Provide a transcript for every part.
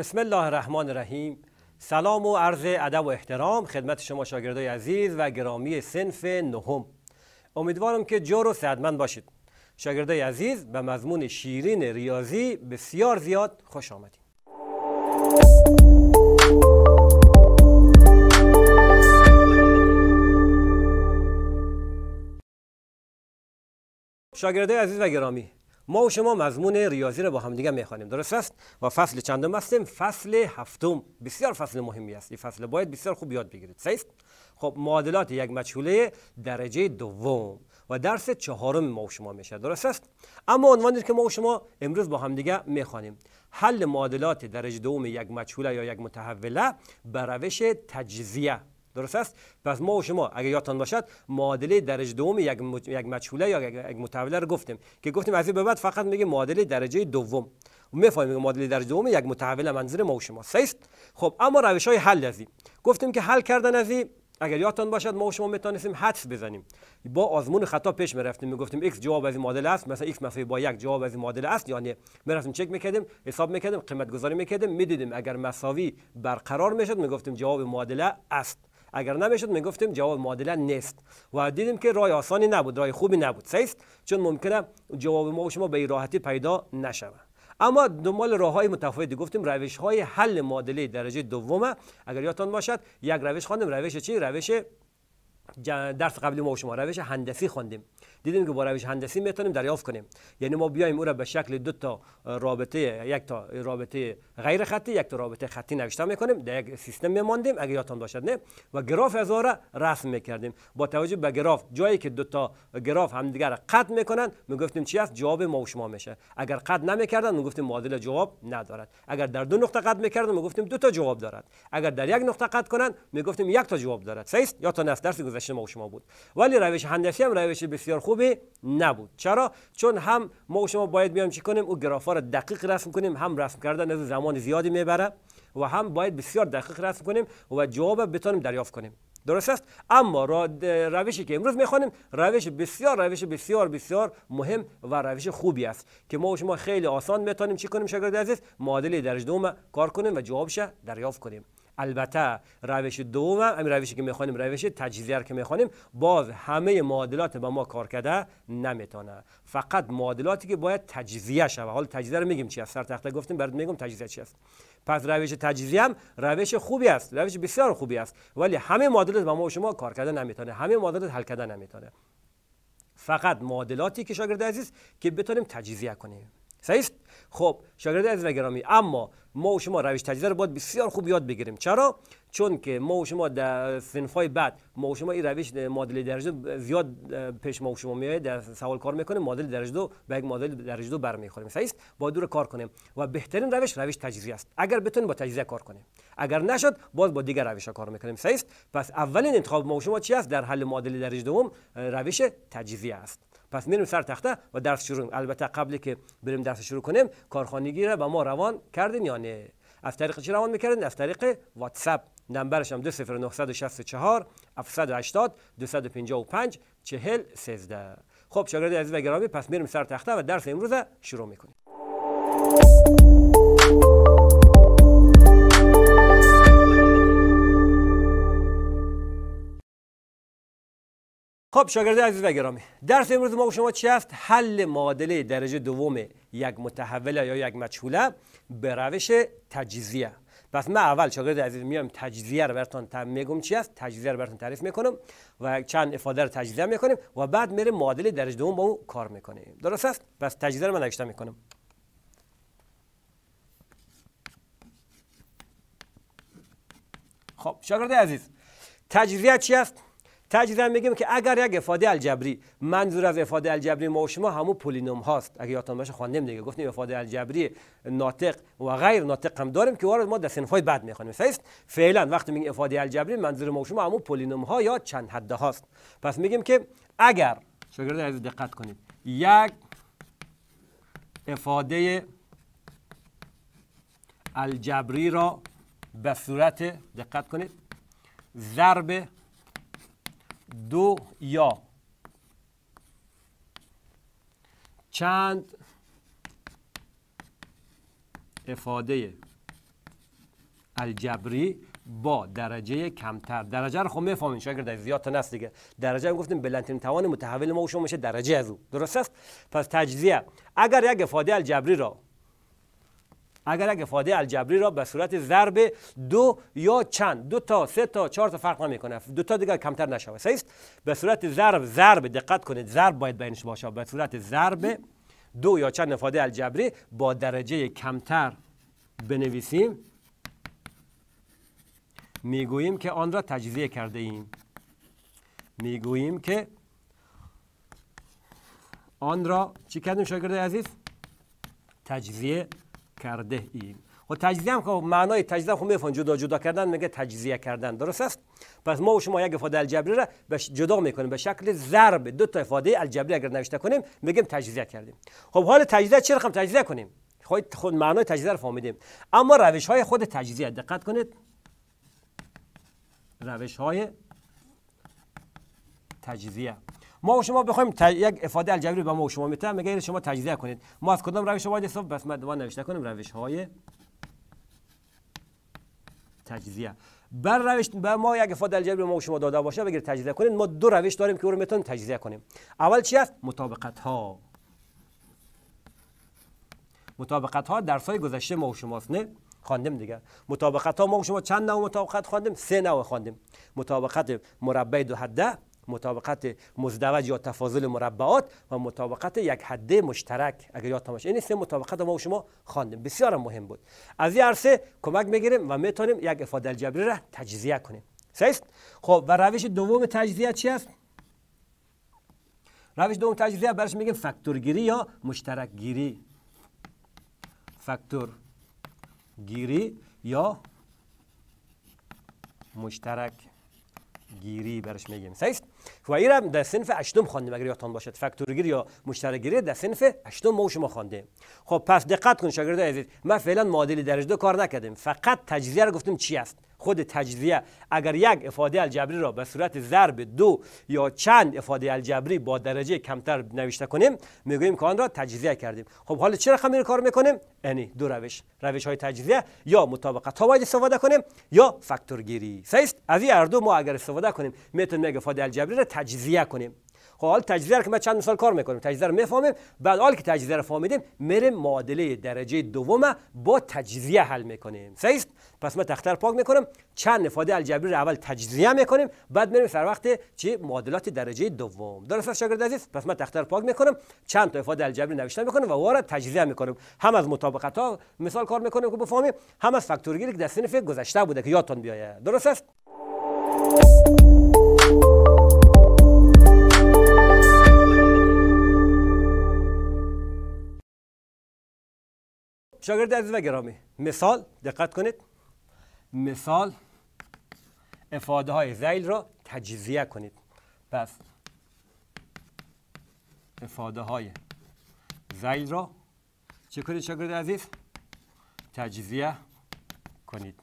بسم الله الرحمن الرحیم سلام و عرض ادب و احترام خدمت شما شاگردای عزیز و گرامی سنف نهم امیدوارم که جور و سعدمند باشید شاگردای عزیز به مضمون شیرین ریاضی بسیار زیاد خوش آمدید شاگردای عزیز و گرامی ما و شما مضمون ریاضی را با همدیگه میخوانیم درست است و فصل چندم هستیم فصل هفتم بسیار فصل مهمی است این فصل باید بسیار خوب یاد بگیرید صحیح خب معادلات یک مجهوله درجه دوم و درس چهارم ما و شما میشه درست است اما عنوانی که ما و شما امروز با همدیگه میخوانیم حل معادلات درجه دوم یک مجهوله یا یک متحوله به روش تجزیه درست است پس ما و شما اگر یادتان باشد معادله درجه دوم یک یک مجهوله یا یک متحوله رو گفتیم که گفتیم از این به بعد فقط میگه معادله درجه دوم میفهمیم که معادله درجه دوم یک متحوله منظور ما و شما است خب اما روش های حل ازی گفتیم که حل کردن ازی اگر یادتان باشد ما و شما میتونستیم حدس بزنیم با آزمون خطا پیش میرفتیم گفتیم x جواب از این معادله است مثلا x مساوی با یک جواب از این معادله است یعنی میرفتیم چک میکردیم حساب میکردیم قیمت گذاری میکردیم میدیدیم اگر مساوی برقرار میشد میگفتیم جواب معادله است اگر نمیشد میگفتیم جواب معادله نیست و دیدیم که راه آسانی نبود راه خوبی نبود سیست چون ممکنه جواب ما و شما به راحتی پیدا نشود اما دنبال راه های متفاوتی گفتیم روش های حل معادله درجه دومه اگر یادتان باشد یک روش خواندیم روش چی روش درس قبلی ما و شما روش هندسی خواندیم دیدیم که با روش هندسی میتونیم دریافت کنیم یعنی ما بیایم او را به شکل دو تا رابطه یک تا رابطه غیر خطی یک تا رابطه خطی نوشته میکنیم در یک سیستم میماندیم اگه یادتان باشد نه و گراف از را رسم میکردیم با توجه به گراف جایی که دو تا گراف همدیگر قطع میکنن میگفتیم چی است جواب ما و شما میشه اگر قطع نمیکردن میگفتیم معادله جواب ندارد اگر در دو نقطه قطع میکردن میگفتیم دو تا جواب دارد اگر در یک نقطه قطع کنن میگفتیم یک تا جواب دارد صحیح یا تا نفس درس گذشته ما و شما بود ولی روش هندسی هم روش بسیار خوبی نبود چرا چون هم ما و شما باید بیام چی کنیم او ها را دقیق رسم کنیم هم رسم کردن از زمان زیادی میبره و هم باید بسیار دقیق رسم کنیم و جواب بتانیم دریافت کنیم درست است اما را روشی که امروز میخوانیم روش بسیار روش بسیار بسیار مهم و روش خوبی است که ما و شما خیلی آسان میتونیم چی کنیم شاگرد عزیز معادله درجه دوم کار کنیم و جوابش دریافت کنیم البته روش دوم هم روشی که میخوانیم روش تجزیه که میخوانیم باز همه معادلات با ما کار کرده نمیتونه فقط معادلاتی که باید تجزیه شوه حال تجزیه رو میگیم چی است سر تخته گفتیم برات میگم تجزیه چی پس روش تجزیه هم روش خوبی است روش بسیار خوبی است ولی همه معادلات با ما شما کار کرده نمیتونه همه معادلات حل کرده نمیتونه فقط معادلاتی که شاگرد عزیز که بتونیم تجزیه کنیم صحیح خب شاگرد از گرامی اما ما و شما روش تجزیه رو باید بسیار خوب یاد بگیریم چرا چون که ما و شما در سنفای بعد ما و شما این روش معادله درجه دو زیاد پیش ما و شما میاد در سوال کار میکنه معادله درجه دو به یک معادله درجه دو برمیخوریم صحیح است با دور کار کنیم و بهترین روش روش تجزیه است اگر بتونیم با تجزیه کار کنیم اگر نشد باز با دیگر روش ها کار میکنیم صحیح است پس اولین انتخاب ما و شما چی است در حل معادله درجه دوم روش تجزیه است پس میریم سر تخته و درس شروع البته قبلی که بریم درس شروع کنیم کارخانگی را به ما روان کردین یا نه از طریق چی روان میکردین از طریق واتساپ نمبرش هم 20964 780 255 40 13 خب شاگرد عزیز و گرامی پس میریم سر تخته و درس امروز شروع میکنیم خب شاگرد عزیز و گرامی درس امروز ما با شما چی است حل معادله درجه دوم یک متحوله یا یک مجهوله به روش تجزیه پس من اول شاگرد عزیز میام تجزیه رو براتون میگم چی است تجزیه رو براتون تعریف میکنم و چند افاده رو تجزیه میکنیم و بعد میره معادله درجه دوم با او کار میکنیم درست است پس تجزیه رو من نوشته میکنم خب شاگرد عزیز تجزیه چی است تجربه میگیم که اگر یک افاده الجبری منظور از افاده الجبری ما و شما همون پولینوم هاست اگه یادتان باشه خواندیم دیگه گفتیم افاده الجبری ناطق و غیر ناطق هم داریم که وارد ما در های بعد میخوانیم فعلا وقتی میگیم افاده الجبری منظور ما و شما همون پولینوم ها یا چند حده هاست پس میگیم که اگر شاگرد عزیز دقت کنید یک افاده الجبری را به صورت دقت کنید ضرب دو یا چند افاده الجبری با درجه کمتر درجه رو خب میفهمین شاگرد زیاد تا نست دیگه درجه گفتیم بلندترین توان متحول ما و شما میشه درجه از او درست است پس تجزیه اگر یک افاده الجبری را اگر که فاده الجبری را به صورت ضرب دو یا چند دو تا سه تا چهار تا فرق نمیکنه دو تا دیگر کمتر نشوه صحیح به صورت ضرب ضرب دقت کنید ضرب باید بینش باشه به صورت ضرب دو یا چند فاده الجبری با درجه کمتر بنویسیم میگوییم که آن را تجزیه کرده ایم میگوییم که آن را چی کردیم شاگرد عزیز تجزیه کرده ایم خب تجزیه هم که خب معنای تجزیه خب میفهم جدا جدا کردن میگه تجزیه کردن درست است پس ما و شما یک افاده الجبری را به جدا میکنیم به شکل ضرب دو تا افاده الجبری اگر نوشته کنیم میگیم تجزیه کردیم خب حال تجزیه چه رقم خب تجزیه کنیم خود خب خود معنای تجزیه رو فهمیدیم اما روش های خود تجزیه دقت کنید روش های تجزیه ما و شما بخوایم تج... یک افاده الجبری به ما و شما میتونم میگه شما تجزیه کنید ما از کدام روش باید حساب بس ما نوشته کنیم روش های تجزیه بر روش به ما یک افاده الجبری ما و شما داده باشه بگیر تجزیه کنید ما دو روش داریم که او رو میتونیم تجزیه کنیم اول چی است مطابقت ها مطابقت ها درس های گذشته ما و شماست نه خواندیم دیگه مطابقت ها ما و شما چند نوع مطابقت خواندیم سه نوع خواندیم مطابقت مربع دو حده مطابقت مزدوج یا تفاضل مربعات و مطابقت یک حده مشترک اگر یاد باشه این سه مطابقت ما و شما خواندیم بسیار مهم بود از این عرصه کمک میگیریم و میتونیم یک افاده الجبری را تجزیه کنیم صحیح خب و روش دوم تجزیه چی است روش دوم تجزیه برش میگیم فاکتورگیری یا مشترک گیری گیری یا مشترک گیری برش میگیم سیست و ایرم در سنف اشتم خواندیم اگر یادتان باشد فکتورگیر یا مشترکگیری در سنف اشتم ما شما خواندیم خب پس دقت کن شاگرد عزیز ما فعلا معادل درجه دو کار نکردیم فقط تجزیه رو گفتیم چی است خود تجزیه اگر یک افاده الجبری را به صورت ضرب دو یا چند افاده الجبری با درجه کمتر نوشته کنیم میگوییم که آن را تجزیه کردیم خب حالا چه رقمی رو کار میکنیم یعنی دو روش روش های تجزیه یا مطابقت ها باید استفاده کنیم یا فاکتورگیری سیست از این هر دو ما اگر استفاده کنیم میتونیم یک افاده الجبری را تجزیه کنیم خب حال تجزیه که ما چند مثال کار میکنیم تجزیه رو میفهمیم بعد حال که تجزیه رو فهمیدیم میریم معادله درجه دوم با تجزیه حل میکنیم صحیح پس ما تختر پاک میکنم چند نفاده الجبری رو اول تجزیه میکنیم بعد میریم سر وقت چی معادلات درجه دوم درست است شاگرد عزیز پس ما تختر پاک میکنم چند تا افاده الجبری نوشتن میکنم و وارد تجزیه میکنم هم از مطابقت ها مثال کار میکنیم که بفهمیم هم از فاکتورگیری که در سنف گذشته بوده که یادتون بیاید درست است شاگرد عزیز و گرامی مثال دقت کنید مثال افاده های زیل را تجزیه کنید پس افاده های زیل را چه کنید شاگرد عزیز تجزیه کنید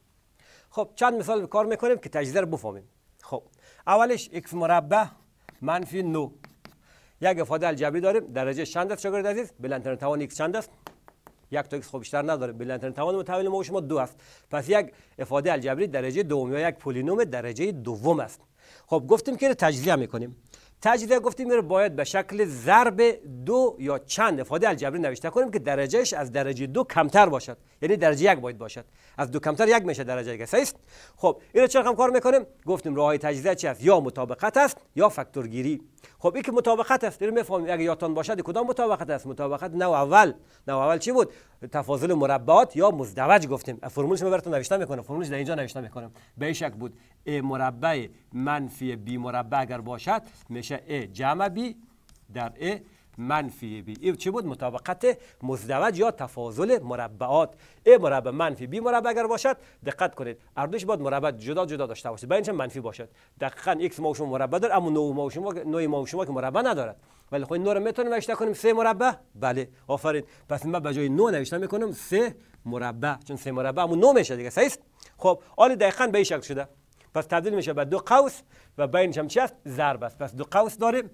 خب چند مثال کار میکنیم که تجزیه رو بفهمیم خب اولش اکس مربع منفی نو یک افاده الجبری داریم درجه چند است شاگرد عزیز بلندترین توان چند است یک تا خو خوب بیشتر نداره بلندترین توان متحول ما و شما دو است پس یک افاده الجبری درجه دوم یا یک پولینوم درجه دوم است خب گفتیم که تجزیه میکنیم تجزیه گفتیم رو باید به شکل ضرب دو یا چند افاده الجبری نوشته کنیم که درجهش از درجه دو کمتر باشد یعنی درجه یک باید باشد از دو کمتر یک میشه درجه یک است خب این چرا هم کار میکنیم گفتیم راههای تجزیه چی است یا مطابقت است یا فاکتورگیری خب این که مطابقت است اینو یعنی میفهمیم اگه یادتان باشد کدام مطابقت است مطابقت نو اول نو اول چی بود تفاضل مربعات یا مزدوج گفتیم فرمولش رو براتون نوشتم میکنم فرمولش در اینجا نوشتم میکنم به بود a مربع منفی b مربع اگر باشد میشه a جمع b در a منفی بی این چی بود مطابقت مزدوج یا تفاضل مربعات ای مربع منفی بی مربع اگر باشد دقت کنید اردوش بود مربع جدا جدا داشته باشد بین منفی باشد دقیقاً x ما مربع داره اما نو ما شما نو ما که مربع ندارد ولی خب نو رو میتونیم نوشته کنیم سه مربع بله آفرین پس من به جای نو نوشته میکنم سه مربع چون سه مربع اما نو میشه دیگه صحیح خب آلی دقیقاً به این شکل شده پس تبدیل میشه به دو قوس و بینش هم چی ضرب است پس دو قوس داریم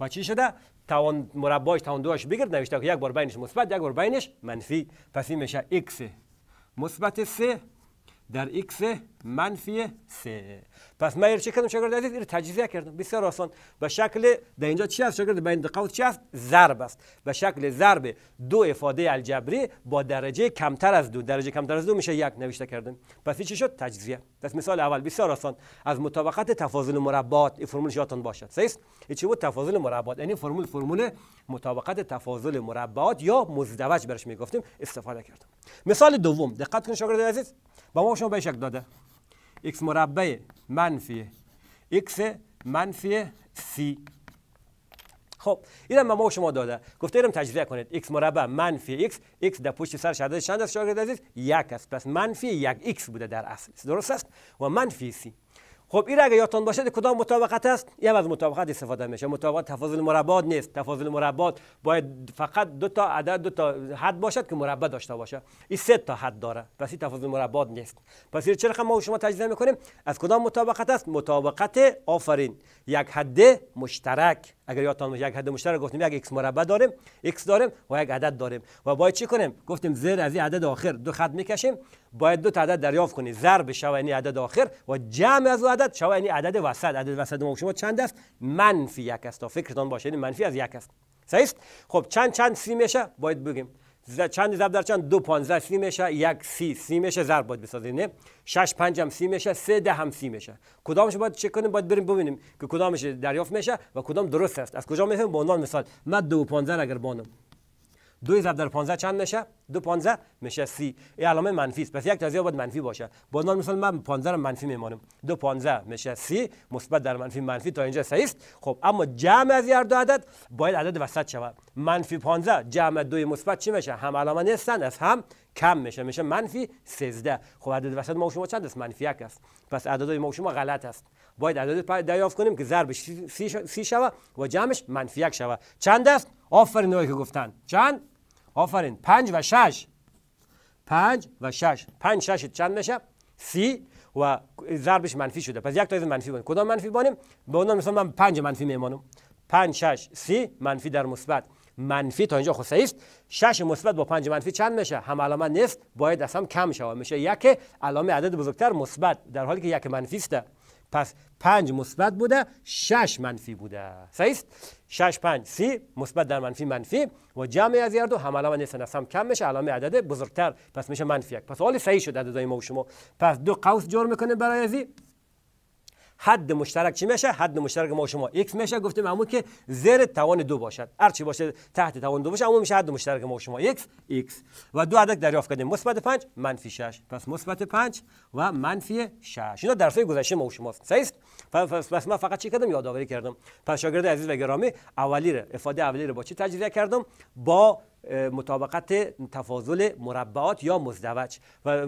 و چی شده توان مربعش توان دوش بگیر نوشته که یک بار بینش مثبت یک بار بینش منفی پس این میشه x مثبت 3 در x منفی 3 پس من چه کردم شاگرد عزیز اینو تجزیه کردم بسیار آسان به شکل در اینجا چی هست شاگرد بین دو چی است ضرب است به شکل ضرب دو ifade الجبری با درجه کمتر از دو درجه کمتر از دو میشه یک نوشته کردم پس چی شد تجزیه پس مثال اول بسیار آسان از مطابقت تفاضل مربعات این فرمول یادتان باشد صحیح چی بود تفاضل مربعات یعنی فرمول فرمول مطابقت تفاضل مربعات یا مزدوج برش میگفتیم استفاده کردم مثال دوم دقت کن شاگرد عزیز با ما شما به شکل داده x مربع منفی x منفی c خب این به ما شما داده گفته ایرم تجزیه کنید x مربع منفی x x در پشت سر شده چند است شاگرد عزیز یک است پس منفی یک x بوده در اصل درست است و منفی c خب این اگه یادتان باشه کدام مطابقت است یه از مطابقت استفاده میشه مطابقت تفاضل مربعات نیست تفاضل مربعات باید فقط دو تا عدد دو تا حد باشد که مربع داشته باشه این سه تا حد داره پس این تفاضل مربعات نیست پس چرا چرا ما شما تجزیه میکنیم از کدام مطابقت است مطابقت آفرین یک حد مشترک اگر یادتان یک حد مشترک گفتیم یک x مربع داریم x داریم و یک عدد داریم و باید چی کنیم گفتیم زیر از این عدد آخر دو خط میکشیم باید دو تا عدد دریافت کنی ضرب یعنی عدد آخر و جمع از عدد یعنی عدد وسط عدد وسط ما شما چند است منفی یک است تا فکرتان باشه یعنی منفی از یک است صحیح خب چند چند سی میشه باید بگیم چند ضرب در چند دو پانزده سی میشه یک سی سی میشه ضرب باید بسازیم نه شش پنج هم سی میشه سه ده هم سی میشه کدامش باید چک کنیم باید بریم ببینیم که کدامش دریافت میشه و کدام درست است از کجا میفهمیم با عنوان مثال من دو پانزده اگر بانم 2 ضرب در 15 چند میشه دو 15 میشه سی این علامه منفی است پس یک تجزیه باید منفی باشه با نام مثال من 15 رو منفی میمانم دو 15 میشه سی مثبت در منفی منفی تا اینجا صحیح است خب اما جمع از هر دو عدد باید عدد وسط شود منفی 15 جمع دو مثبت چی میشه هم علامه نیستن از هم کم میشه میشه منفی 13 خب عدد وسط ما شما چند است منفی 1 است پس عددهای ما شما غلط است باید عدد دریافت کنیم که ضربش سی شود و جمعش منفی 1 شود چند است آفرین که گفتن چند آفرین پنج و شش پنج و شش پنج شش چند میشه سی و ضربش منفی شده پس یک تا از منفی بانیم کدام منفی بانیم به اونان مثلا من پنج منفی میمانم پنج شش سی منفی در مثبت منفی تا اینجا خب است شش مثبت با پنج منفی چند میشه هم علامه نیست باید اصلا کم شود میشه یک علامه عدد بزرگتر مثبت در حالی که یک منفی است پس پنج مثبت بوده شش منفی بوده صحیح شش پنج سی مثبت در منفی منفی و جمع از یار دو هم علامه نیست هم کم میشه علامه عدد بزرگتر پس میشه منفی یک پس حال صحیح شده عددهای ما و شما پس دو قوس جور میکنه برای ازی حد مشترک چی میشه حد مشترک ما و شما x میشه گفتیم همون که زیر توان دو باشد هر چی باشه تحت توان دو باشه همون میشه حد مشترک ما و شما x x و دو عدد دریافت کردیم مثبت 5 منفی 6 پس مثبت 5 و منفی 6 اینا درسای گذشته ما و شماست صحیح پس من فقط چی کردم یادآوری کردم پس شاگرد عزیز و گرامی اولی رو افاده اولی رو با چی تجزیه کردم با مطابقت تفاضل مربعات یا مزدوج و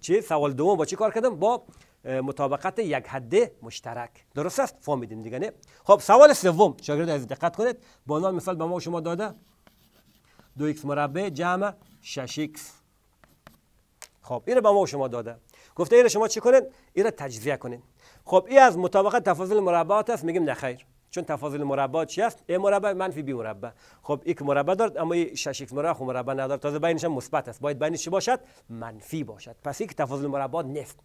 چه سوال دوم با چی کار کردم با مطابقت یک حد مشترک درست است فهمیدیم دیگه نه خب سوال سوم شاگرد از دقت کنید با عنوان مثال به ما شما داده دو x مربع جمع 6 x خب اینو به ما شما داده گفته اینو شما چی کنید اینو تجزیه کنید خب این از مطابقت تفاضل مربعات است میگیم نه خیر چون تفاضل مربع چی است ا مربع منفی بی مربع خب یک مربع دارد اما شش ایکس مربع خب مربع ندارد تازه بینش مثبت است باید بینش چی باشد منفی باشد پس یک تفاضل مربع نیست.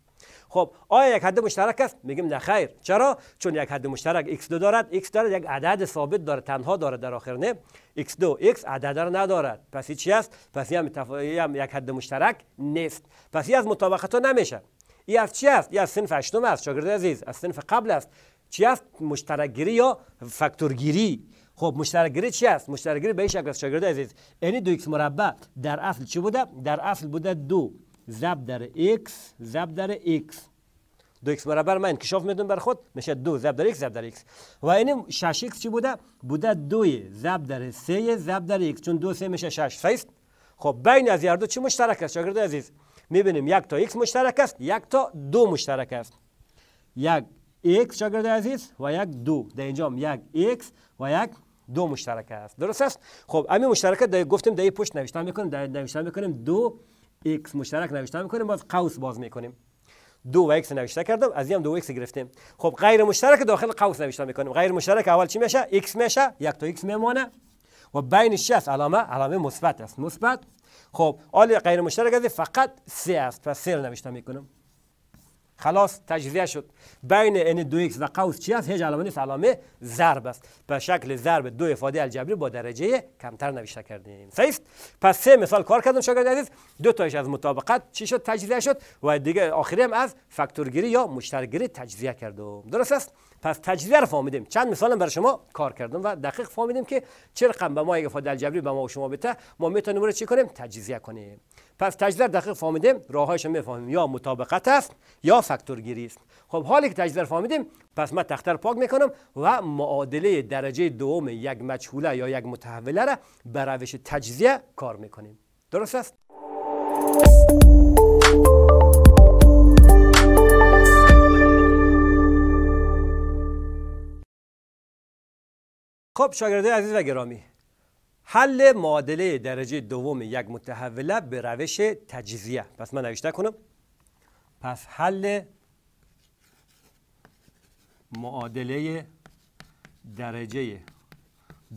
خب آیا یک حد مشترک است میگیم نه خیر چرا چون یک حد مشترک x2 دارد x دارد یک عدد ثابت دارد تنها دارد در آخر نه x2 x عدد را ندارد پس چی است پس هم, تف... هم یک حد مشترک نیست. پس از مطابقت ها نمیشه ای از چی است ای از سنف هشتم است شاگرد عزیز از صنف قبل است چی هست مشترکگیری یا فاکتورگیری خب مشترکگیری چی است مشترکگیری به این شکل شاگرد عزیز یعنی دو x مربع در اصل چی بوده در اصل بوده دو ضرب در x ضرب در x دو x مربع من انکشاف میدون بر خود میشه دو ضرب در x ضرب در x و این یعنی شش x چی بوده بوده دو ضرب در سه ضرب در x چون دو سه میشه شش. خب بین از هر دو چی مشترک است شاگرد عزیز میبینیم یک تا x مشترک است یک تا دو مشترک است یک یک شاگرد عزیز و یک دو در اینجا یک X و یک دو مشترک است درست است خب همین مشترک در گفتیم در پشت نوشته میکنیم در نوشته میکنیم دو X مشترک نوشته میکنیم باز قوس باز میکنیم دو و x نوشته کردم از هم دو x گرفتیم خب غیر مشترک داخل قوس نوشته میکنیم غیر مشترک اول چی میشه x میشه یک تا X میمونه و بین چی است علامه علامه مثبت است مثبت خب حال غیر مشترک از فقط سه است پس سه نوشته میکنم خلاص تجزیه شد بین ان دو ایکس و قوس چی است هیچ علامه نیست علامه ضرب است به شکل ضرب دو افاده الجبری با درجه کمتر نوشته کردیم صحیح پس سه مثال کار کردم شاگرد عزیز دو تایش از مطابقت چی شد تجزیه شد و دیگه آخری هم از فاکتورگیری یا مشترگیری تجزیه کردم درست است پس تجزیه رو فهمیدیم چند مثالم برای شما کار کردم و دقیق فهمیدیم که چه رقم به ما الجبری به ما و شما بده ما میتونیم رو چی کنیم تجزیه کنیم پس تجزیه دقیق فهمیدیم راههاش میفهمیم یا مطابقت است یا فاکتورگیری است خب حالی که تجزیه فهمیدیم پس من تختر پاک میکنم و معادله درجه دوم یک مجهوله یا یک متحوله را به روش تجزیه کار میکنیم درست است خب شاگرده عزیز و گرامی حل معادله درجه دوم یک متحوله به روش تجزیه پس من نوشته کنم پس حل معادله درجه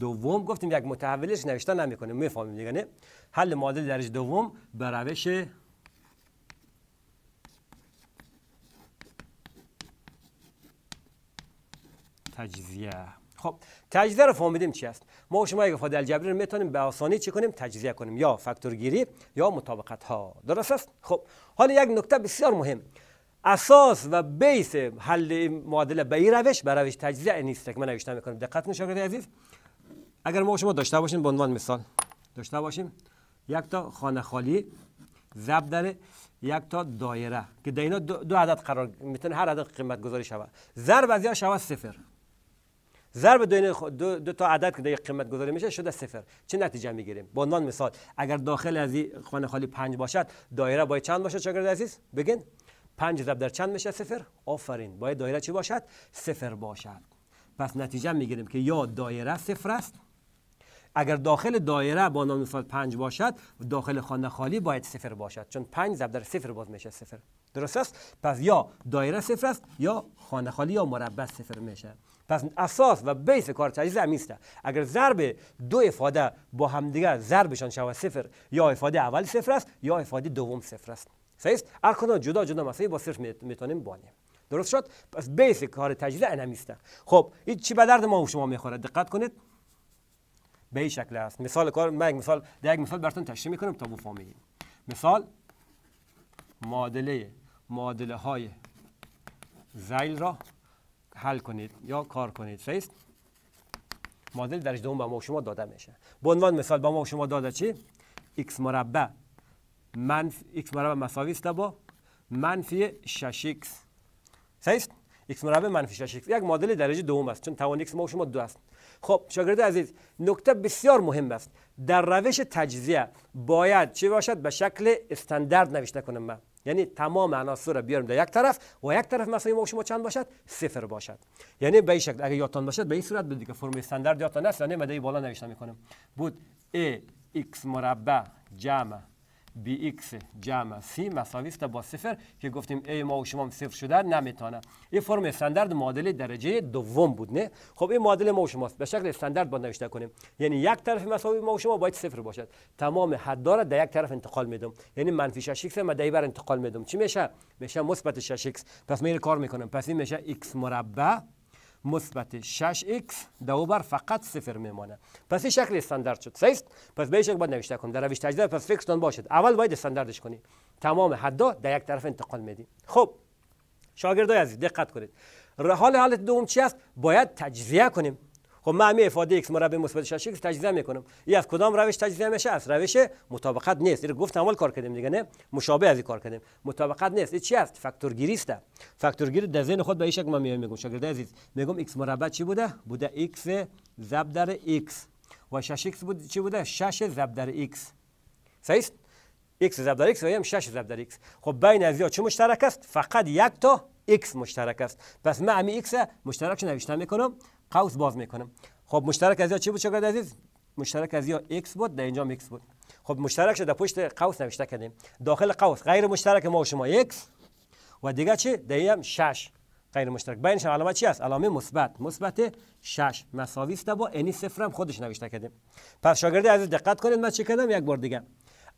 دوم گفتیم یک متحولش نوشته نمیکنه میفهمیم دیگه نه حل معادله درجه دوم به روش تجزیه خب تجزیه رو فهمیدیم چی است ما و شما اگه افاده جبری رو میتونیم به آسانی چی کنیم تجزیه کنیم یا فاکتورگیری یا مطابقت ها درست است خب حالا یک نکته بسیار مهم اساس و بیس حل معادله به این روش به روش تجزیه نیست که من نوشته میکنم دقت کنید عزیز اگر ما شما داشته باشیم به عنوان مثال داشته باشیم یک تا خانه خالی ضرب در یک تا دایره که در دو, عدد قرار میتونه هر عدد قیمت گذاری شود ضرب از یا شود صفر ضرب دو, دو, دو, تا عدد که در قیمت گذاری میشه شده صفر چه نتیجه میگیریم با عنوان مثال اگر داخل از خانه خالی 5 باشد دایره باید چند باشد شاگرد عزیز بگین 5 ضرب در چند میشه صفر آفرین باید دایره چی باشد صفر باشد پس نتیجه میگیریم که یا دایره صفر است اگر داخل دایره با عنوان مثال 5 باشد داخل خانه خالی باید صفر باشد چون 5 ضرب در صفر باز میشه صفر درست است پس یا دایره صفر است یا خانه خالی یا مربع صفر میشه پس اساس و بیس کار تجزیه همین است اگر ضرب دو افاده با همدیگه ضربشان شود صفر یا افاده اول صفر است یا افاده دوم صفر است صحیح است هر جدا جدا مسئله با صرف میتونیم بانیم درست شد پس بیس کار تجزیه است خب این چی به درد ما و شما میخوره دقت کنید به این شکل است مثال کار من یک مثال در یک مثال براتون تشریح میکنم تا بفهمید مثال معادله معادله های زیل را حل کنید یا کار کنید فیست معادله درجه دوم به ما شما داده میشه به عنوان مثال به ما شما داده چی x مربع منف x مربع مساوی است با منفی 6x فیست x مربع منفی 6x یک معادله درجه دوم است چون توان x ما شما دو است خب شاگرد عزیز نکته بسیار مهم است در روش تجزیه باید چه باشد به شکل استاندارد نوشته کنم من یعنی تمام عناصر رو بیاریم در یک طرف و یک طرف مثلا ما شما چند باشد صفر باشد یعنی به شکل اگر یادتان باشد به این صورت بود که فرم استاندارد یادتان هست یعنی مدای بالا نوشته میکنم بود a x مربع جمع bx جمع c مساوی است با صفر که گفتیم a ما و شما صفر شده نمیتونه این فرم استاندارد معادله درجه دوم بود نه خب این معادله ما و شماست به شکل استاندارد با نوشته کنیم یعنی یک طرف مساوی ما و شما باید صفر باشد تمام حد را در یک طرف انتقال میدم یعنی منفی 6 x ما در بر انتقال میدم چی میشه میشه مثبت 6 x پس میره کار میکنم پس این میشه x مربع مثبت 6x دو بر فقط صفر میمانه پس این شکل استاندارد شد صحیح پس به شکل باید نوشته کنیم در روش تجزیه پس فکس باشد اول باید استانداردش کنی تمام حدا در یک طرف انتقال میدی خب شاگردای عزیز دقت کنید حال حالت دوم چی است باید تجزیه کنیم خب من همین ifade x مربع مثبت شش x تجزیه میکنم این از کدام روش تجزیه میشه از روش مطابقت نیست اینو گفتم اول کار کردیم دیگه نه مشابه از کار کردیم مطابقت نیست این چی است فاکتورگیری است فاکتورگیری در ذهن خود به این شکل من میگم شاگرد عزیز میگم x مربع چی بوده بوده x ضرب در x و 6 ایکس بود چی بوده 6 ضرب در x صحیح x ضرب در ایکس و هم 6 ضرب در x خب بین از چه مشترک است فقط یک تا x مشترک است پس من همین x مشترکش نوشتم میکنم قوس باز میکنم خب مشترک از یا چی بود شاگرد عزیز مشترک از یا x بود در اینجا هم بود خب مشترک شده پشت قوس نوشته کردیم داخل قوس غیر مشترک ما و شما x و دیگه چی دیم هم غیر مشترک بینشان علامه چی است علامه مثبت مثبت شش مساوی است با انی صفر هم خودش نوشته کردیم پس شاگرد عزیز دقت کنید من چی کردم یک بار دیگه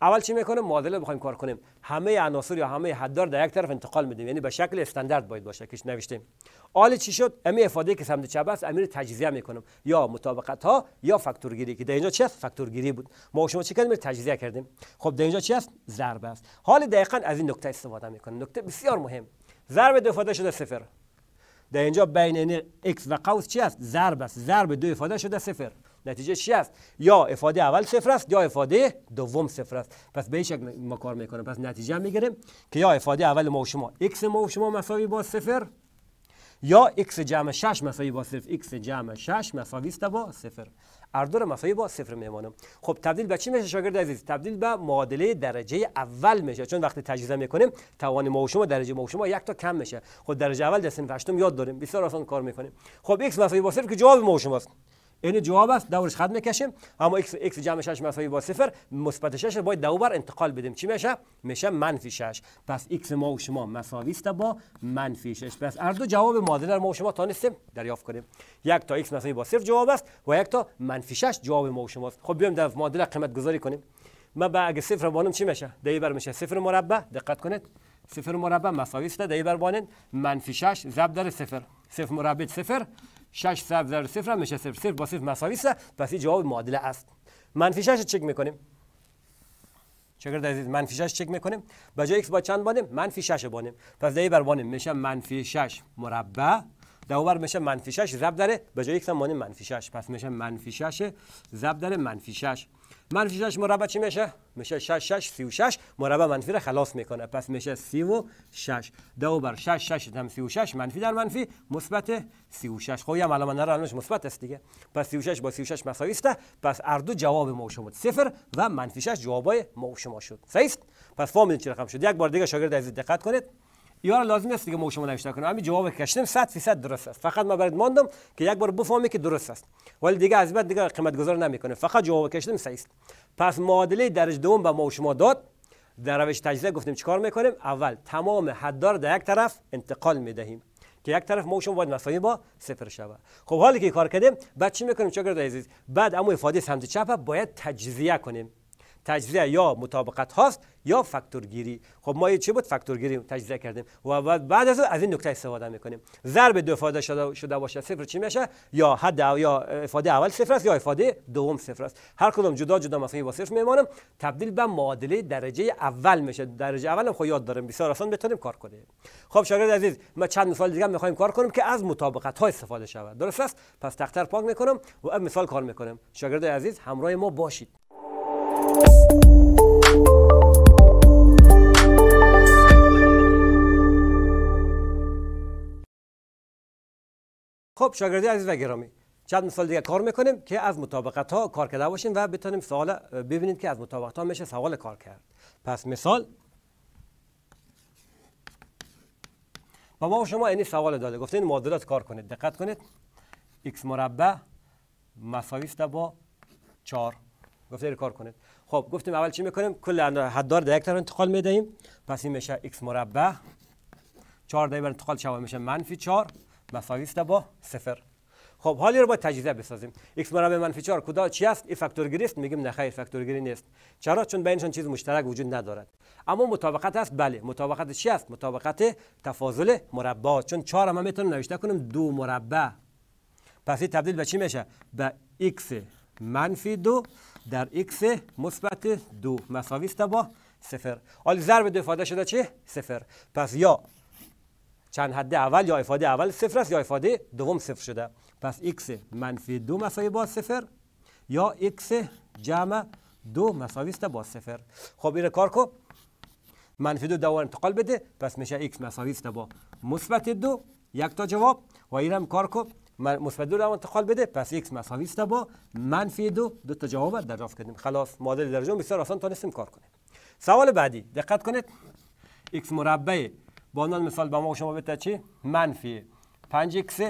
اول چی میکنه معادله رو بخوایم کار کنیم همه عناصر یا همه حدار در یک طرف انتقال میدیم یعنی به شکل استاندارد باید باشه کهش نوشتیم آل چی شد امی افاده که سمت چپ است امیر تجزیه میکنم یا مطابقت ها یا فاکتورگیری که در اینجا چی است فاکتورگیری بود ما شما چی کردیم تجزیه کردیم خب در اینجا چی است ضرب است حال دقیقا از این نکته استفاده میکنه نکته بسیار مهم ضرب دو افاده شده صفر در اینجا بین x و قوس چی است ضرب است ضرب دو افاده شده صفر نتیجه چی است یا افاده اول صفر است یا افاده دوم صفر است پس به ما کار میکنیم پس نتیجه میگیریم که یا افاده اول ما و شما x ما و شما مساوی با صفر یا x جمع 6 مساوی با صفر x جمع 6 مساوی است با صفر اردور مساوی با صفر میمانم خب تبدیل به چی میشه شاگرد عزیز تبدیل به معادله درجه اول میشه چون وقتی تجزیه میکنیم توان ما و شما درجه ما و شما یک تا کم میشه خب درجه اول دستین فشتم هشتم یاد داریم بسیار آسان کار میکنیم خب x مساوی با صفر که جواب ما و شماست این جواب است دورش خط میکشیم اما x x جمع 6 مساوی با 0 مثبت 6 رو باید دو انتقال بدیم چی میشه میشه منفی 6 پس x ما و شما مساوی است با منفی 6 پس هر دو جواب معادله ما و شما تانستیم دریافت کنیم یک تا x مساوی با صفر جواب است و یک تا منفی 6 جواب ما و شماست خب بیایم در معادله قیمت گذاری کنیم ما با اگه صفر بانم چی میشه دی بر میشه 0 مربع دقت کنید 0 مربع مساوی است دی بر بانن منفی 6 ضرب در 0 0 مربع 0 6 ضرب در صفر هم میشه صفر صفر با صفر مساوی است پس این جواب معادله است منفی 6 چک میکنیم در عزیز منفی 6 چک میکنیم به جای x با چند بانیم منفی 6 بانیم پس دهی بر بانیم میشه منفی 6 مربع بر میشه منفی 6 ضرب در به جای x هم بانیم منفی 6 پس میشه منفی 6 ضرب در منفی 6 منفی 6 مربع چی میشه میشه 6 6 36 مربع منفی را خلاص میکنه پس میشه 36 دو بر 6 6 هم 36 منفی در منفی مثبت 36 خب هم علامه نرا مثبت است دیگه پس 36 با 36 مساوی است پس هر دو جواب ما شما صفر و منفی 6 جوابای ما شما شد صحیح پس فهمیدین چه رقم شد یک بار دیگه شاگرد عزیز دقت کنید یار لازم نیست دیگه ما شما نوشته کنم همین جواب کشتم 100 درصد درست است فقط ما برات ماندم که یک بار بفهمی که درست است ولی دیگه از بعد دیگه قیمت گذار نمیکنه فقط جواب کشتم صحیح است پس معادله درجه دوم به ما شما داد در روش تجزیه گفتیم چیکار میکنیم اول تمام حدار در یک طرف انتقال میدهیم که یک طرف ما شما باید مساوی با صفر شود خب حالی که کار کردیم بعد چی میکنیم چقدر عزیز بعد اما افاده سمت چپ باید تجزیه کنیم تجزیه یا مطابقت هاست یا فاکتورگیری خب ما چه بود فاکتورگیری تجزیه کردیم و بعد از از این نکته استفاده میکنیم ضرب دو افاده شده شده باشه صفر چی میشه یا حد یا افاده اول صفر است یا افاده دوم صفر است هر کدوم جدا جدا مثلا با صفر میمانم تبدیل به معادله درجه اول میشه درجه اول هم خب یاد داریم بسیار آسان بتونیم کار کنیم خب شاگرد عزیز ما چند مثال دیگه میخوایم کار کنیم که از مطابقت ها استفاده شود درست است پس تختر پاک میکنم و مثال کار میکنم شاگرد عزیز همراه ما باشید خب شاگردی عزیز و گرامی چند مثال دیگه کار میکنیم که از مطابقت ها کار کرده باشیم و بتونیم سوال ببینید که از مطابقت ها میشه سوال کار کرد پس مثال با ما شما این سوال داده گفته این معادلات کار کنید دقت کنید x مربع مساوی است با 4 گفته کار کنید خب گفتیم اول چی میکنیم کل حدار در یک طرف انتقال میدهیم پس این میشه x مربع 4 در انتقال شوه میشه منفی 4 مساوی است با صفر خب حالی رو با تجزیه بسازیم x مربع منفی 4 کدا چی است این فاکتور گریست میگیم نه خیر فاکتورگری نیست چرا چون بینشان چیز مشترک وجود ندارد اما مطابقت است بله مطابقت چی است مطابقت تفاضل مربع چون 4 هم میتونیم نوشته کنیم دو مربع پس این تبدیل به چی میشه به x منفی دو در x مثبت دو مساوی است با صفر حال ضرب دو افاده شده چی صفر پس یا چند حد اول یا افاده اول صفر است یا افاده دوم صفر شده پس x منفی دو مساوی با صفر یا x جمع دو مساوی است با صفر خب این کار کو منفی دو دوار انتقال بده پس میشه x مساوی است با مثبت دو یک تا جواب و اینم کار کو مثبت دو رو انتقال بده پس x مساوی است با منفی دو دو تا جواب دریافت کردیم خلاص معادله درجه بسیار آسان نسیم کار کنیم سوال بعدی دقت کنید x مربع با مثال به ما شما بده چی؟ منفی 5 x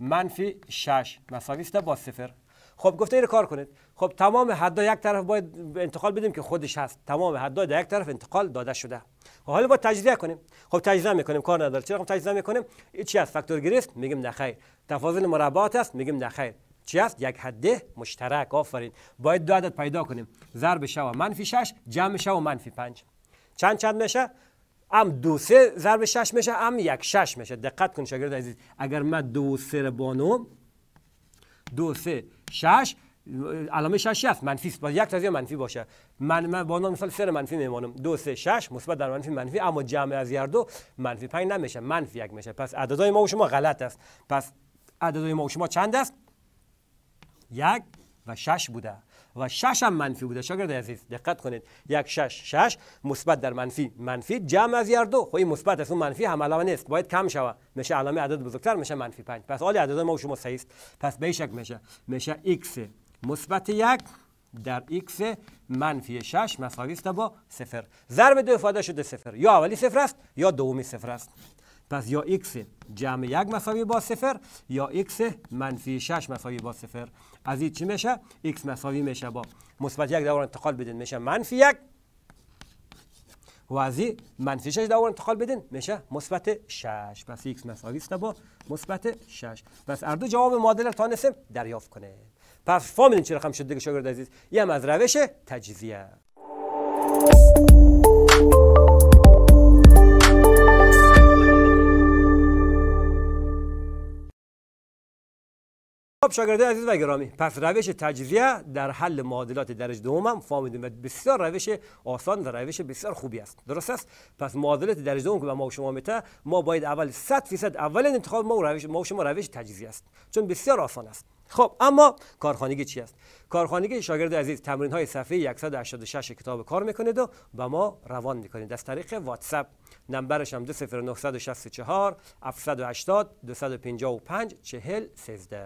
منفی 6 مساوی است با صفر خب گفته اینو کار کنید خب تمام حدا یک طرف باید انتقال بدیم که خودش هست تمام حدا در یک طرف انتقال داده شده خب حالا با تجزیه کنیم خب تجزیه میکنیم کار نداره چرا تجزیه میکنیم این چی است فاکتور گریست میگیم نه خیر تفاضل مربعات است میگیم نه خیر چی است یک حد مشترک آفرین باید دو عدد پیدا کنیم ضرب شو منفی 6 جمع شو منفی 5 چند چند میشه ام دو سه ضرب شش میشه ام یک شش میشه دقت کن شاگرد عزیز اگر من دو سه بانو دو سه شش علامه شش هست منفی است باید یک تازیه منفی باشه من من بانم مثال سر منفی میمانم دو سه شش مثبت در منفی منفی اما جمع از هر دو منفی پنج نمیشه منفی یک میشه پس عددهای ما و شما غلط است پس عددهای ما و شما چند است یک و شش بوده و شش هم منفی بوده شاگرد عزیز دقت کنید یک شش شش مثبت در منفی منفی جمع از یار دو خب این مثبت است اون منفی هم علاوه نیست باید کم شوه میشه علامه عدد بزرگتر میشه منفی 5 پس حالی عدد ما و شما صحیح پس به شک میشه میشه x مثبت یک در x منفی 6 مساوی است با صفر ضرب دو افاده شده صفر یا اولی صفر است یا دومی صفر است پس یا x جمع یک مساوی با صفر یا x منفی 6 مساوی با صفر از این چی میشه x مساوی میشه با مثبت یک دور انتقال بدین میشه منفی یک و از این منفی 6 دور انتقال بدین میشه مثبت 6 پس x مساوی است با مثبت 6 پس هر دو جواب معادله تا تانستیم دریافت کنه. پس فهمیدین چه رقم شد دیگه شاگرد عزیز این هم از روش تجزیه است. خب شاگردان عزیز و گرامی پس روش تجزیه در حل معادلات درجه دوم هم فهمیدیم و بسیار روش آسان و روش بسیار خوبی است درست است پس معادلات درجه دوم که ما شما میته ما باید اول 100 درصد اول انتخاب ما و روش ما و شما روش تجزیه است چون بسیار آسان است خب اما کارخانگی چی است کارخانگی شاگرد عزیز تمرین های صفحه 186 کتاب کار میکنید و به ما روان میکنید از طریق اپ نمبرش هم 0964 780 255 40 13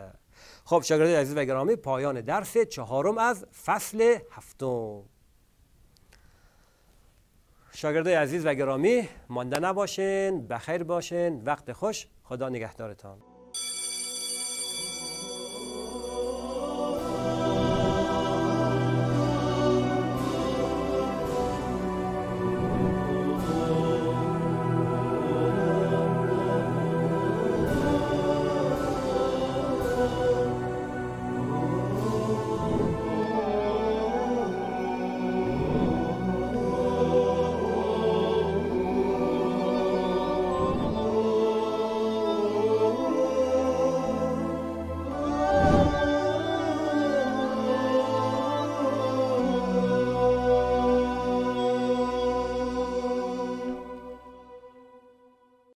خب شاگرده عزیز و گرامی پایان درس چهارم از فصل هفتم شاگردای عزیز و گرامی مانده نباشین بخیر باشین وقت خوش خدا نگهدارتان